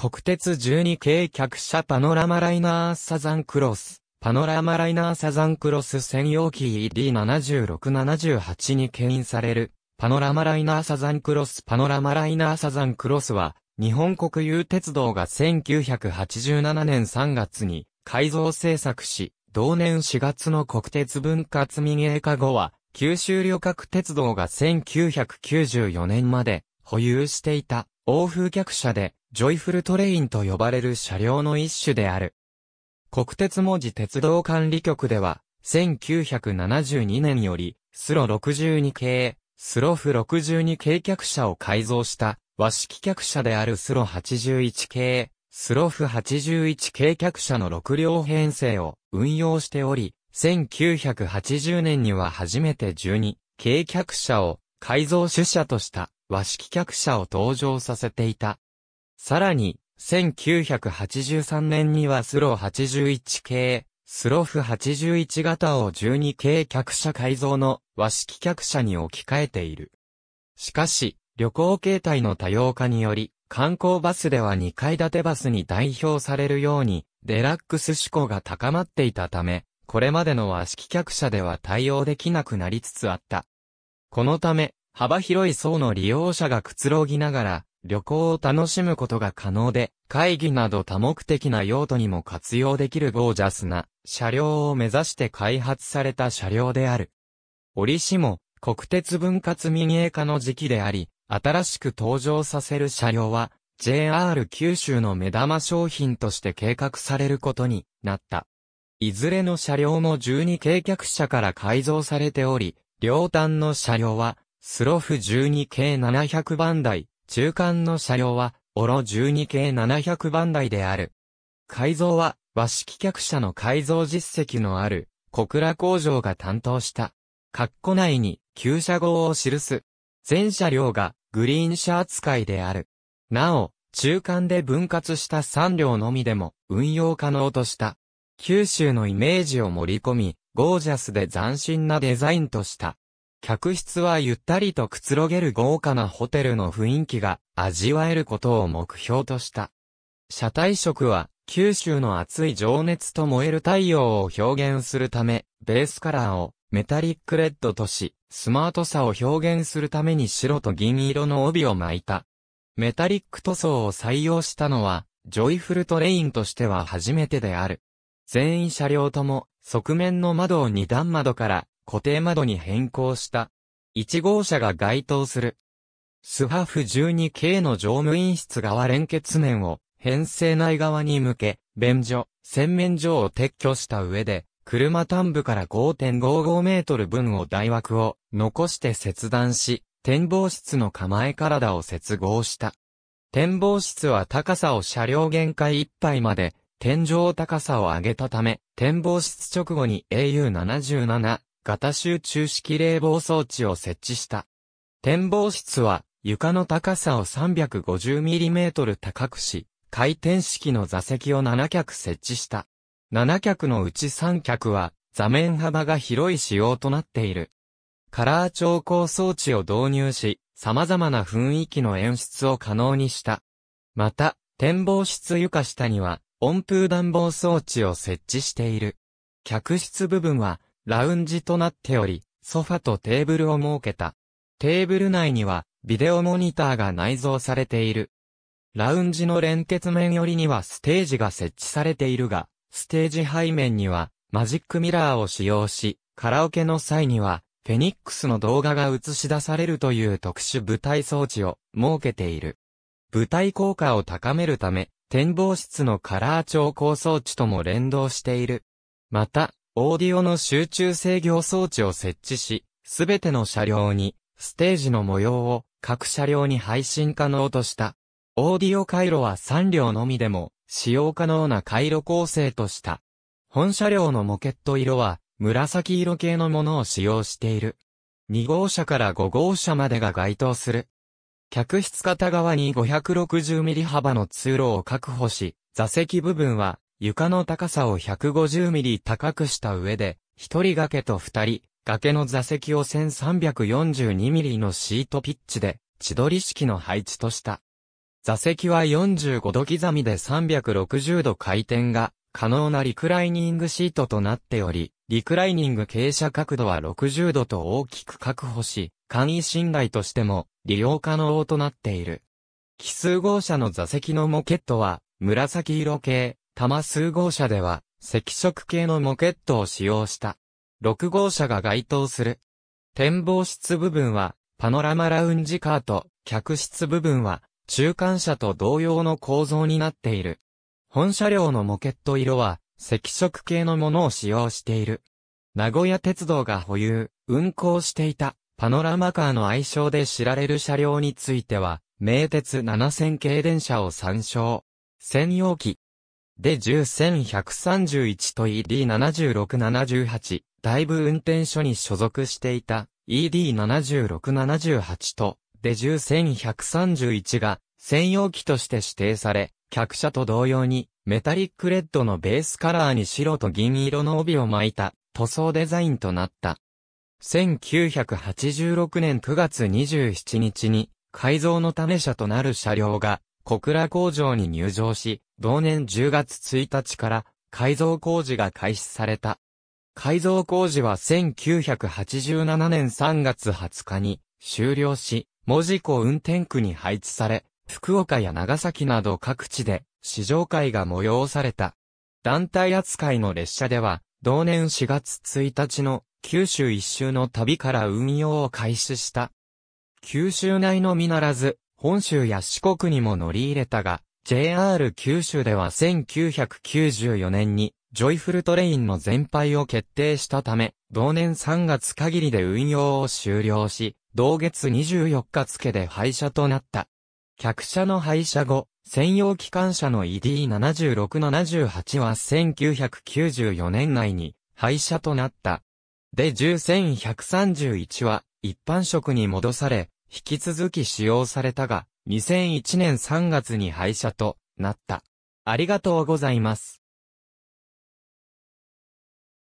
国鉄12系客車パノラマライナーサザンクロス、パノラマライナーサザンクロス専用機 ED7678 に牽引される、パノラマライナーサザンクロスパノラマライナーサザンクロスは、日本国有鉄道が1987年3月に改造制作し、同年4月の国鉄分割民営化後は、九州旅客鉄道が1994年まで保有していた欧風客車で、ジョイフルトレインと呼ばれる車両の一種である。国鉄文字鉄道管理局では、1972年より、スロ62系、スロフ62系客車を改造した和式客車であるスロ81系、スロフ81系客車の6両編成を運用しており、1980年には初めて12系客車を改造主車とした和式客車を登場させていた。さらに、1983年にはスロ81系、スロフ81型を12系客車改造の和式客車に置き換えている。しかし、旅行形態の多様化により、観光バスでは2階建てバスに代表されるように、デラックス志向が高まっていたため、これまでの和式客車では対応できなくなりつつあった。このため、幅広い層の利用者がくつろぎながら、旅行を楽しむことが可能で、会議など多目的な用途にも活用できるゴージャスな車両を目指して開発された車両である。折しも国鉄分割民営化の時期であり、新しく登場させる車両は JR 九州の目玉商品として計画されることになった。いずれの車両も12計客車から改造されており、両端の車両はスロフ12系700番台、中間の車両は、オロ12系700番台である。改造は、和式客車の改造実績のある、小倉工場が担当した。括弧内に、旧車号を記す。全車両が、グリーン車扱いである。なお、中間で分割した3両のみでも、運用可能とした。九州のイメージを盛り込み、ゴージャスで斬新なデザインとした。客室はゆったりとくつろげる豪華なホテルの雰囲気が味わえることを目標とした。車体色は九州の熱い情熱と燃える太陽を表現するため、ベースカラーをメタリックレッドとし、スマートさを表現するために白と銀色の帯を巻いた。メタリック塗装を採用したのは、ジョイフルトレインとしては初めてである。全員車両とも、側面の窓を2段窓から固定窓に変更した。1号車が該当する。スハフ12系の乗務員室側連結面を編成内側に向け、便所、洗面所を撤去した上で、車端部から5.55メートル分を台枠を残して切断し、展望室の構え体を接合した。展望室は高さを車両限界いっぱいまで、天井高さを上げたため、展望室直後に AU77 ガタ集中式冷房装置を設置した。展望室は床の高さを 350mm 高くし、回転式の座席を7脚設置した。7脚のうち3脚は座面幅が広い仕様となっている。カラー調光装置を導入し、様々な雰囲気の演出を可能にした。また、展望室床下には温風暖房装置を設置している。客室部分はラウンジとなっており、ソファとテーブルを設けた。テーブル内には、ビデオモニターが内蔵されている。ラウンジの連結面寄りにはステージが設置されているが、ステージ背面には、マジックミラーを使用し、カラオケの際には、フェニックスの動画が映し出されるという特殊舞台装置を設けている。舞台効果を高めるため、展望室のカラー調光装置とも連動している。また、オーディオの集中制御装置を設置し、すべての車両に、ステージの模様を各車両に配信可能とした。オーディオ回路は3両のみでも、使用可能な回路構成とした。本車両のモケット色は、紫色系のものを使用している。2号車から5号車までが該当する。客室片側に5 6 0ミリ幅の通路を確保し、座席部分は床の高さを150ミリ高くした上で、一人掛けと二人、崖の座席を1342ミリのシートピッチで、千鳥式の配置とした。座席は45度刻みで360度回転が可能なリクライニングシートとなっており、リクライニング傾斜角度は60度と大きく確保し、簡易寝台としても利用可能となっている。奇数号車の座席のモケットは、紫色系、玉数号車では、赤色系のモケットを使用した。6号車が該当する。展望室部分は、パノラマラウンジカーと、客室部分は、中間車と同様の構造になっている。本車両のモケット色は、赤色系のものを使用している。名古屋鉄道が保有、運行していた、パノラマカーの愛称で知られる車両については、名鉄7000系電車を参照。専用機、で10131と ED7678、だいぶ運転所に所属していた ED7678 と、で10131が専用機として指定され、客車と同様にメタリックレッドのベースカラーに白と銀色の帯を巻いた塗装デザインとなった。1986年9月27日に改造のため車となる車両が小倉工場に入場し、同年10月1日から改造工事が開始された。改造工事は1987年3月20日に終了し、門司港運転区に配置され、福岡や長崎など各地で試乗会が催された。団体扱いの列車では、同年4月1日の九州一周の旅から運用を開始した。九州内のみならず、本州や四国にも乗り入れたが、JR 九州では1994年にジョイフルトレインの全廃を決定したため、同年3月限りで運用を終了し、同月24日付で廃車となった。客車の廃車後、専用機関車の ED7678 は1994年内に廃車となった。で10131は一般職に戻され、引き続き使用されたが、2001年3月に廃車となった。ありがとうございます。